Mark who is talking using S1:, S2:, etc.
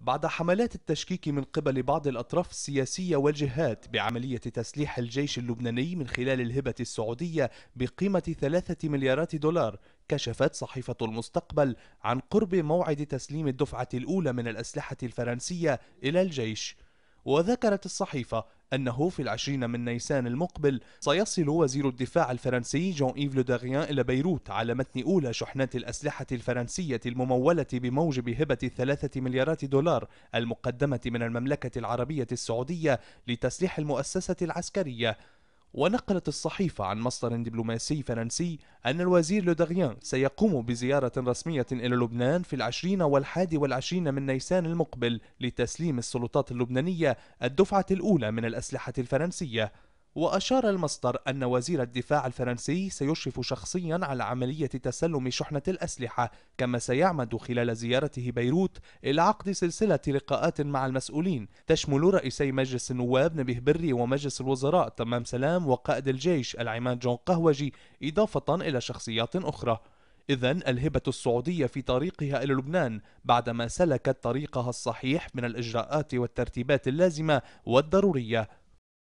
S1: بعد حملات التشكيك من قبل بعض الأطراف السياسية والجهات بعملية تسليح الجيش اللبناني من خلال الهبة السعودية بقيمة ثلاثة مليارات دولار كشفت صحيفة المستقبل عن قرب موعد تسليم الدفعة الأولى من الأسلحة الفرنسية إلى الجيش وذكرت الصحيفة أنه في العشرين من نيسان المقبل سيصل وزير الدفاع الفرنسي جون إيف لوداريان إلى بيروت على متن أولى شحنات الأسلحة الفرنسية الممولة بموجب هبة الثلاثة مليارات دولار المقدمة من المملكة العربية السعودية لتسليح المؤسسة العسكرية ونقلت الصحيفة عن مصدر دبلوماسي فرنسي أن الوزير لودغيان سيقوم بزيارة رسمية إلى لبنان في العشرين والحادي والعشرين من نيسان المقبل لتسليم السلطات اللبنانية الدفعة الأولى من الأسلحة الفرنسية وأشار المصدر أن وزير الدفاع الفرنسي سيشرف شخصيا على عملية تسلم شحنة الأسلحة كما سيعمد خلال زيارته بيروت إلى عقد سلسلة لقاءات مع المسؤولين تشمل رئيسي مجلس النواب نبيه بري ومجلس الوزراء تمام سلام وقائد الجيش العماد جون قهوجي إضافة إلى شخصيات أخرى إذا الهبة السعودية في طريقها إلى لبنان بعدما سلكت طريقها الصحيح من الإجراءات والترتيبات اللازمة والضرورية